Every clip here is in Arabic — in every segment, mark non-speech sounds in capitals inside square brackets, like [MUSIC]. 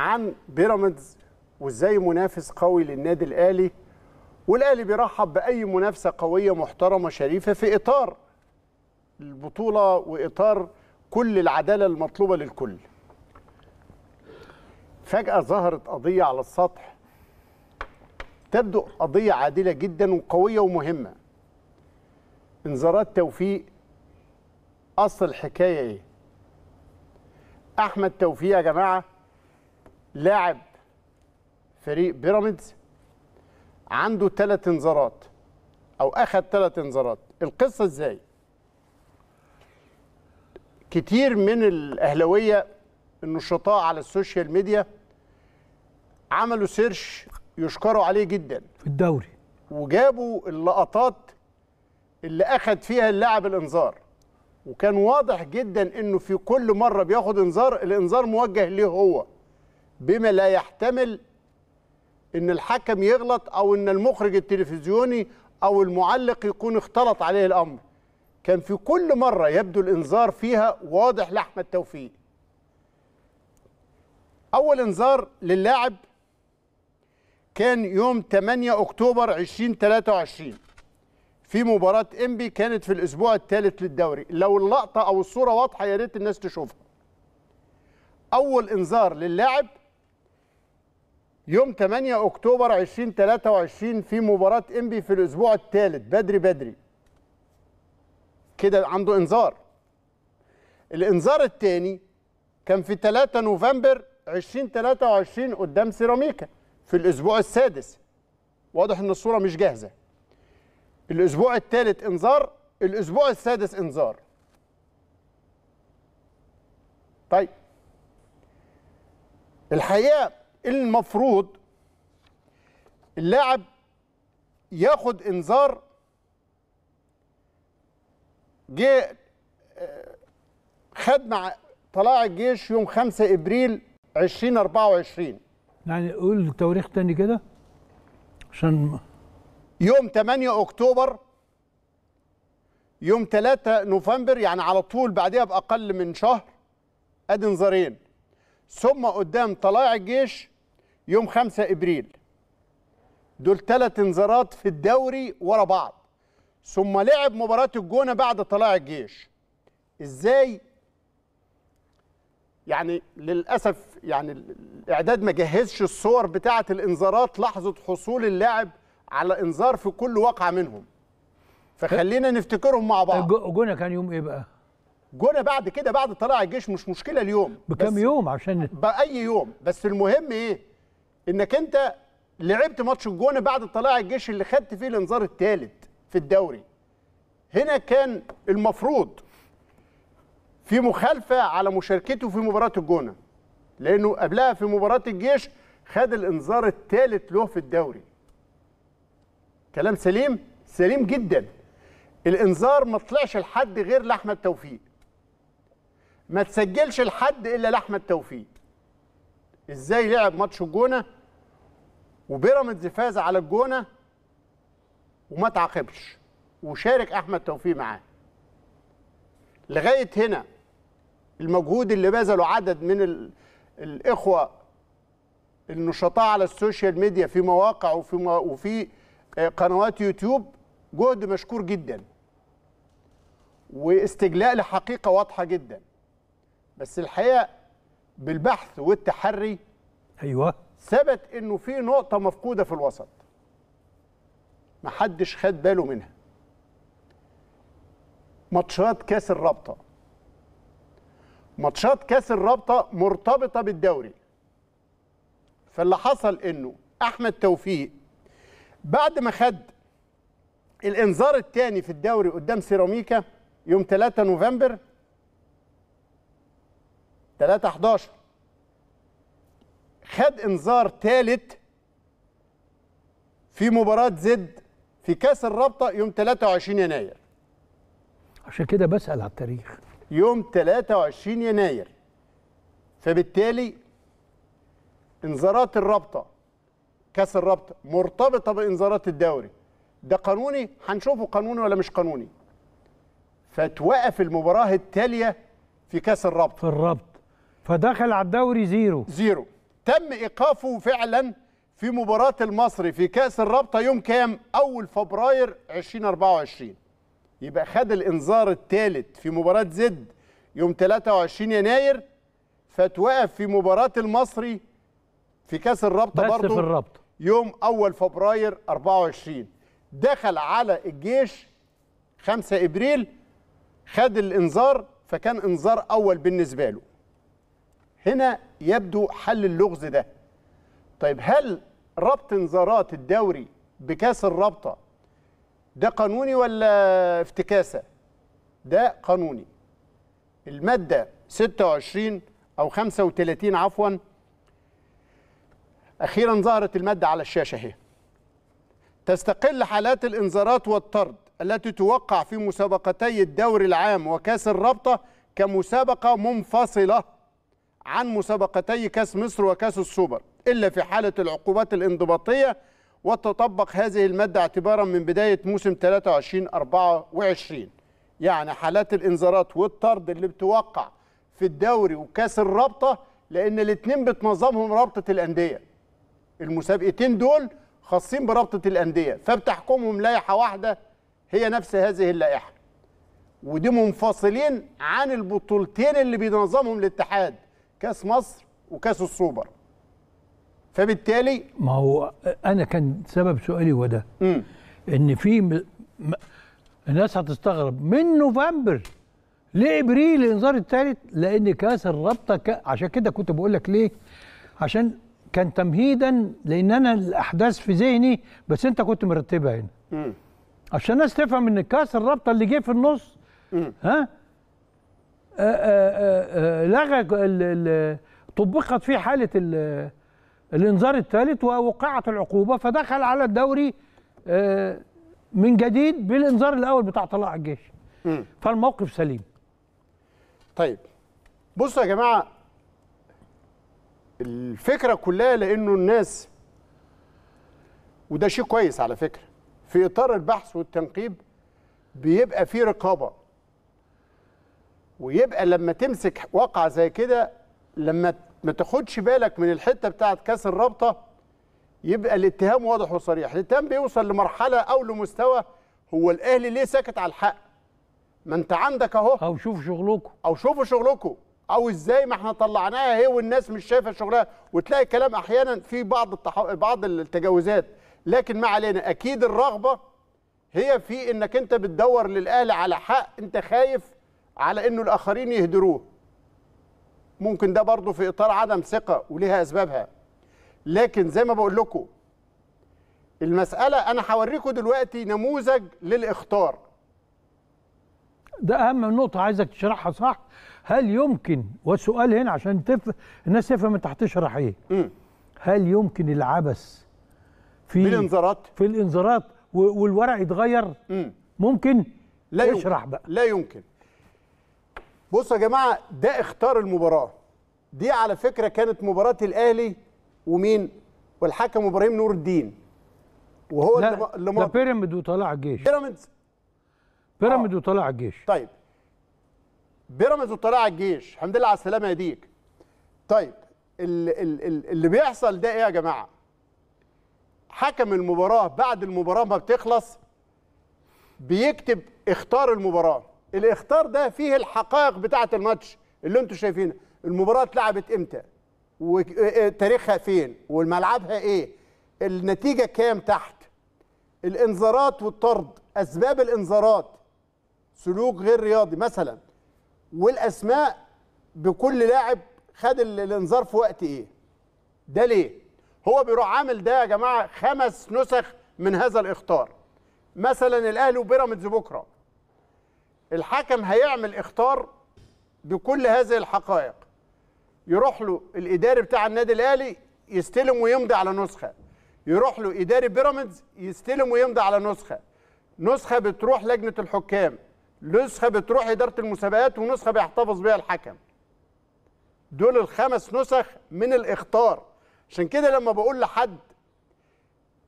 عن بيراميدز وازاي منافس قوي للنادي الاهلي والاهلي بيرحب باي منافسه قويه محترمه شريفه في اطار البطوله واطار كل العداله المطلوبه للكل. فجاه ظهرت قضيه على السطح تبدو قضيه عادله جدا وقويه ومهمه. انذارات توفيق اصل الحكايه ايه؟ احمد توفيق يا جماعه لاعب فريق بيراميدز عنده ثلاث انذارات او اخذ ثلاث انذارات القصه ازاي كتير من الاهلاويه النشطاء على السوشيال ميديا عملوا سيرش يشكروا عليه جدا في الدوري وجابوا اللقطات اللي اخذ فيها اللاعب الانذار وكان واضح جدا انه في كل مره بياخد انذار الانذار موجه ليه هو بما لا يحتمل ان الحكم يغلط او ان المخرج التلفزيوني او المعلق يكون اختلط عليه الامر كان في كل مره يبدو الانذار فيها واضح لاحمد توفيق اول انذار للاعب كان يوم 8 اكتوبر 2023 في مباراه انبي كانت في الاسبوع الثالث للدوري لو اللقطه او الصوره واضحه يا ريت الناس تشوفها اول انذار للاعب يوم 8 اكتوبر 2023 في مباراه انبي في الاسبوع الثالث بدري بدري كده عنده انذار الانذار الثاني كان في 3 نوفمبر 2023 قدام سيراميكا في الاسبوع السادس واضح ان الصوره مش جاهزه الاسبوع الثالث انذار الاسبوع السادس انذار طيب الحقيقه المفروض اللاعب ياخد انذار جه آه، خد مع طلاع الجيش يوم 5 ابريل 2024 يعني قول التواريخ تاني كده عشان يوم 8 اكتوبر يوم 3 نوفمبر يعني على طول بعديها باقل من شهر ادي انذارين ثم قدام طلائع الجيش يوم 5 ابريل دول ثلاث انذارات في الدوري ورا بعض ثم لعب مباراه الجونه بعد طلاع الجيش ازاي يعني للاسف يعني الاعداد ما جهزش الصور بتاعه الانذارات لحظه حصول اللاعب على انذار في كل واقعه منهم فخلينا نفتكرهم مع بعض جونه كان يوم ايه بقى جونه بعد كده بعد طلع الجيش مش مشكله اليوم بكم يوم عشان باي يوم بس المهم ايه انك انت لعبت ماتش الجونه بعد طلائع الجيش اللي خدت فيه الانذار الثالث في الدوري هنا كان المفروض في مخالفه على مشاركته في مباراه الجونه لانه قبلها في مباراه الجيش خد الانذار الثالث له في الدوري كلام سليم سليم جدا الانذار ما طلعش لحد غير لاحمد توفيق ما تسجلش لحد الا لاحمد توفيق ازاي لعب ماتش الجونه وبيراميدز فاز على الجونه وما تعاقبش وشارك احمد توفيق معاه لغايه هنا المجهود اللي بذله عدد من الاخوه النشطاء على السوشيال ميديا في مواقع وفي وفي آه، قنوات يوتيوب جهد مشكور جدا واستجلاء لحقيقه واضحه جدا بس الحقيقه بالبحث والتحري ايوه ثبت انه في نقطه مفقوده في الوسط محدش خد باله منها ماتشات كاس الرابطه ماتشات كاس الرابطه مرتبطه بالدوري فاللي حصل انه احمد توفيق بعد ما خد الانذار الثاني في الدوري قدام سيراميكا يوم 3 نوفمبر 3 11 خد انذار ثالث في مباراه زد في كاس الرابطه يوم 23 يناير عشان كده بسال على التاريخ يوم 23 يناير فبالتالي انذارات الرابطه كاس الرابطه مرتبطه بانذارات الدوري ده قانوني هنشوفه قانوني ولا مش قانوني فتوقف المباراه التاليه في كاس الرابطه في الرابطه فدخل على الدوري زيرو زيرو تم ايقافه فعلا في مباراه المصري في كاس الرابطه يوم كام اول فبراير 2024 يبقى خد الانذار الثالث في مباراه زد يوم 23 يناير فتوقف في مباراه المصري في كاس الرابطه برضه في الرابطه يوم اول فبراير 24 دخل على الجيش 5 ابريل خد الانذار فكان انذار اول بالنسبه له هنا يبدو حل اللغز ده طيب هل ربط انذارات الدوري بكاس الرابطه ده قانوني ولا افتكاسه ده قانوني الماده 26 او 35 عفوا اخيرا ظهرت الماده على الشاشه اهي تستقل حالات الانذارات والطرد التي توقع في مسابقتي الدوري العام وكاس الرابطه كمسابقه منفصله عن مسابقتي كاس مصر وكاس السوبر إلا في حالة العقوبات الانضباطية وتطبق هذه المادة اعتبارا من بداية موسم 23-24 يعني حالات الإنذارات والطرد اللي بتوقع في الدوري وكاس الرابطة لأن الاثنين بتنظمهم رابطة الأندية المسابقتين دول خاصين برابطة الأندية فبتحكمهم لائحة واحدة هي نفس هذه اللائحة ودي منفصلين عن البطولتين اللي بينظمهم الاتحاد كاس مصر وكاس السوبر فبالتالي ما هو انا كان سبب سؤالي هو ده ان في م... م... الناس هتستغرب من نوفمبر لابريل الانذار الثالث لان كاس الرابطه ك... عشان كده كنت بقول لك ليه عشان كان تمهيدا لان انا الاحداث في ذهني بس انت كنت مرتبها هنا عشان الناس تفهم ان كاس الرابطه اللي جه في النص ها آه، آه، آه، لغى طبقت فيه حاله الانذار الثالث ووقعت العقوبه فدخل على الدوري من جديد بالانذار الاول بتاع طلائع الجيش فالموقف سليم طيب بصوا يا جماعه الفكره كلها لانه الناس وده شيء كويس على فكره في اطار البحث والتنقيب بيبقى في رقابه ويبقى لما تمسك واقعه زي كده لما ما تاخدش بالك من الحته بتاعه كاس الرابطه يبقى الاتهام واضح وصريح الاتهام بيوصل لمرحله او لمستوى هو الاهلي ليه ساكت على الحق ما انت عندك اهو او شوفوا شغلكم او شوفوا شغلكم او ازاي ما احنا طلعناها اهي والناس مش شايفه شغلها وتلاقي كلام احيانا في بعض التح... بعض التجاوزات لكن ما علينا اكيد الرغبه هي في انك انت بتدور للاهلي على حق انت خايف على انه الاخرين يهدروه ممكن ده برضه في اطار عدم ثقه وليها اسبابها لكن زي ما بقول لكم المساله انا هوريكم دلوقتي نموذج للاخطار ده اهم نقطه عايزك تشرحها صح هل يمكن والسؤال هنا عشان تف... الناس تفهم انت هتشرح ايه م. هل يمكن العبث في الانذارات في الانذارات والورق يتغير م. ممكن لا يشرح يمكن. بقى لا يمكن بصوا يا جماعه ده اختار المباراه دي على فكره كانت مباراه الاهلي ومين والحكم ابراهيم نور الدين وهو لا اللي لا بيراميد وطلع الجيش بيراميدز بيراميدز آه. وطلع الجيش طيب بيراميدز وطلع الجيش الحمد لله على السلامه يا ديك طيب اللي بيحصل ده ايه يا جماعه حكم المباراه بعد المباراه ما بتخلص بيكتب اختار المباراه الاخطار ده فيه الحقائق بتاعه الماتش اللي انتم شايفينها المباراه اتلعبت امتى وتاريخها آه، آه، فين وملعبها ايه النتيجه كام تحت الانذارات والطرد اسباب الانذارات سلوك غير رياضي مثلا والاسماء بكل لاعب خد الانذار في وقت ايه ده ليه هو بيروح عامل ده يا جماعه خمس نسخ من هذا الاخطار مثلا الاهلي وبيراميدز بكره الحكم هيعمل اختار بكل هذه الحقائق يروح له الاداري بتاع النادي الاهلي يستلم ويمضي على نسخه يروح له اداري بيراميدز يستلم ويمضي على نسخه نسخه بتروح لجنه الحكام نسخه بتروح اداره المسابقات ونسخه بيحتفظ بيها الحكم دول الخمس نسخ من الاختار عشان كده لما بقول لحد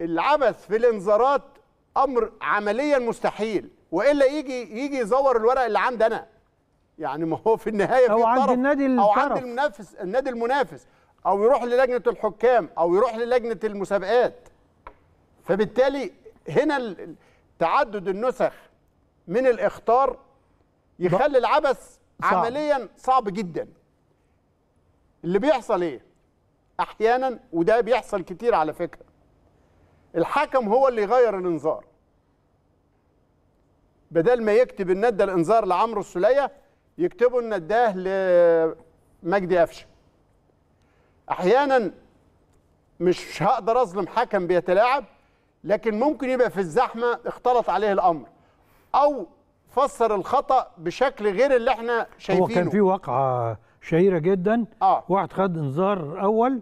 العبث في الانذارات امر عمليا مستحيل والا يجي يجي يزور الورق اللي عندي انا يعني ما هو في النهايه أو في عند النادي او عند المنافس النادي المنافس او يروح للجنه الحكام او يروح للجنه المسابقات فبالتالي هنا تعدد النسخ من الاخطار يخلي العبث صعب. عمليا صعب جدا اللي بيحصل ايه احيانا وده بيحصل كتير على فكره الحكم هو اللي يغير الانذار بدل ما يكتب ان ادى الانذار لعمرو السلية يكتبوا ان اداه لمجدي قفشه احيانا مش هقدر اظلم حكم بيتلاعب لكن ممكن يبقى في الزحمه اختلط عليه الامر او فسر الخطا بشكل غير اللي احنا شايفينه هو كان في واقعه شهيره جدا آه. واحد خد انذار اول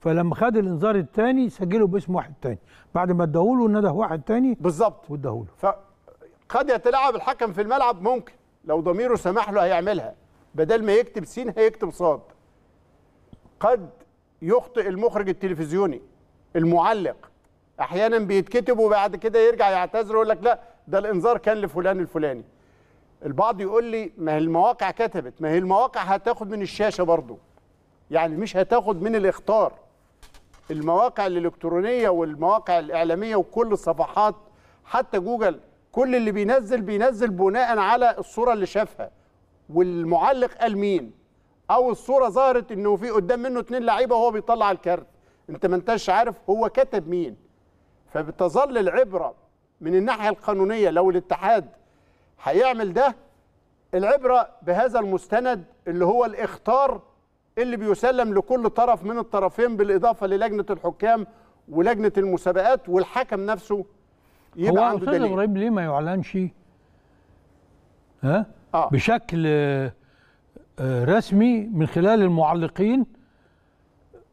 فلما خد الانذار الثاني سجله باسم واحد تاني بعد ما اداهوله ان واحد تاني بالظبط واداهوله قد يتلاعب الحكم في الملعب ممكن لو ضميره سمح له هيعملها بدل ما يكتب سين هيكتب صاد قد يخطئ المخرج التلفزيوني المعلق احيانا بيتكتب وبعد كده يرجع يعتذر ويقول لك لا ده الانذار كان لفلان الفلاني البعض يقول لي ما هي المواقع كتبت ما هي المواقع هتاخد من الشاشه برضه يعني مش هتاخد من الاخطار المواقع الالكترونيه والمواقع الاعلاميه وكل الصفحات حتى جوجل كل اللي بينزل بينزل بناء على الصوره اللي شافها والمعلق قال مين او الصوره ظهرت انه في قدام منه اتنين لعيبه وهو بيطلع الكارت انت ما انتش عارف هو كتب مين فبتظل العبره من الناحيه القانونيه لو الاتحاد هيعمل ده العبره بهذا المستند اللي هو الاختار اللي بيسلم لكل طرف من الطرفين بالاضافه للجنه الحكام ولجنه المسابقات والحكم نفسه يبقى هو استاذ ابراهيم ليه ما يعلنش ها آه. بشكل آه، رسمي من خلال المعلقين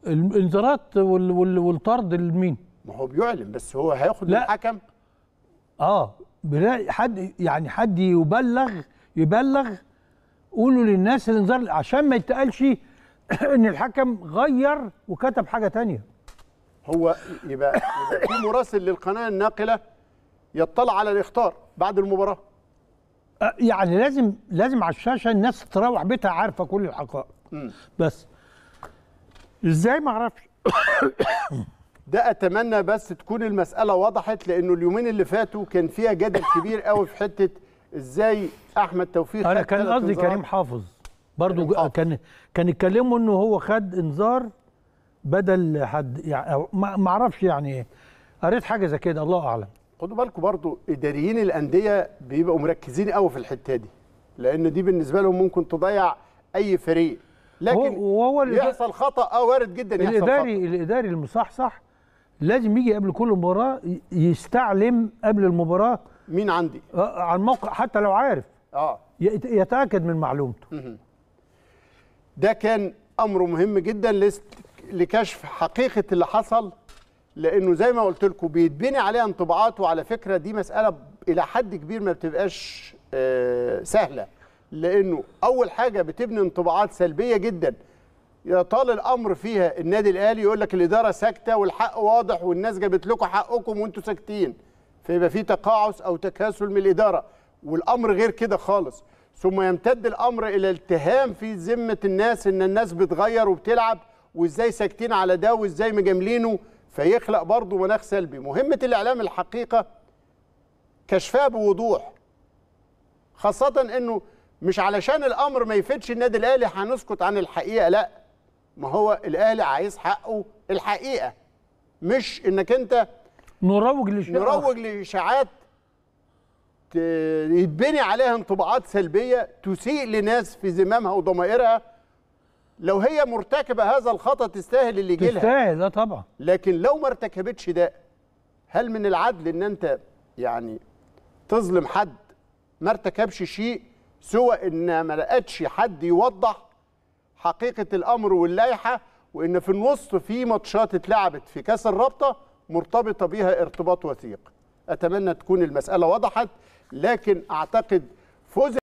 الانذارات والطرد لمين ما هو بيعلن بس هو هياخد لا. الحكم اه حد يعني حد يبلغ يبلغ قولوا للناس الانذار عشان ما يتقالش [COUGHS] ان الحكم غير وكتب حاجه تانية هو يبقى, يبقى في مراسل للقناه الناقله يطلع على الاخطار بعد المباراه أه، يعني لازم لازم على الشاشه الناس تروح بيتها عارفه كل الحقائق بس ازاي ما اعرفش [COUGHS] ده اتمنى بس تكون المساله وضحت لانه اليومين اللي فاتوا كان فيها جدل كبير قوي في حته ازاي احمد توفيق انا كان قصدي كريم حافظ برضو كريم كان كان اتكلموا انه هو خد انذار بدل حد يعني ما اعرفش يعني إيه. قريت حاجه زي كده الله اعلم خدوا بالكم برضو اداريين الانديه بيبقوا مركزين قوي في الحته دي لان دي بالنسبه لهم ممكن تضيع اي فريق لكن وهو يحصل خطا اه وارد جدا يحصل الاداري خطأ. الاداري المصحصح لازم يجي قبل كل مباراه يستعلم قبل المباراه مين عندي آه عن موقع حتى لو عارف اه يتاكد من معلومته ده كان امر مهم جدا لكشف حقيقه اللي حصل لانه زي ما قلت لكم بيتبني عليها انطباعات وعلى فكره دي مساله الى حد كبير ما بتبقاش آه، سهله لانه اول حاجه بتبني انطباعات سلبيه جدا يطال الامر فيها النادي الاهلي يقول لك الاداره ساكته والحق واضح والناس جابت لكم حقكم وانتم ساكتين فيبقى في تقاعس او تكاسل من الاداره والامر غير كده خالص ثم يمتد الامر الى التهام في ذمه الناس ان الناس بتغير وبتلعب وازاي ساكتين على ده وازاي مجاملينه فيخلق برضه مناخ سلبي مهمة الإعلام الحقيقة كشفها بوضوح خاصة أنه مش علشان الأمر ما يفيدش النادي الأهلي هنسكت عن الحقيقة لا ما هو الأهلي عايز حقه الحقيقة مش إنك أنت نروج لإشاعات نروج لإشاعات يتبني عليها انطباعات سلبية تسيء لناس في زمامها وضمائرها لو هي مرتكبه هذا الخطا تستاهل اللي يجي لها تستاهل لا طبعا لكن لو ما ارتكبتش ده هل من العدل ان انت يعني تظلم حد ما ارتكبش شيء سوى ان ما لقتش حد يوضح حقيقه الامر واللائحه وان في النص في ماتشات اتلعبت في كاس الرابطه مرتبطه بها ارتباط وثيق اتمنى تكون المساله وضحت لكن اعتقد فوز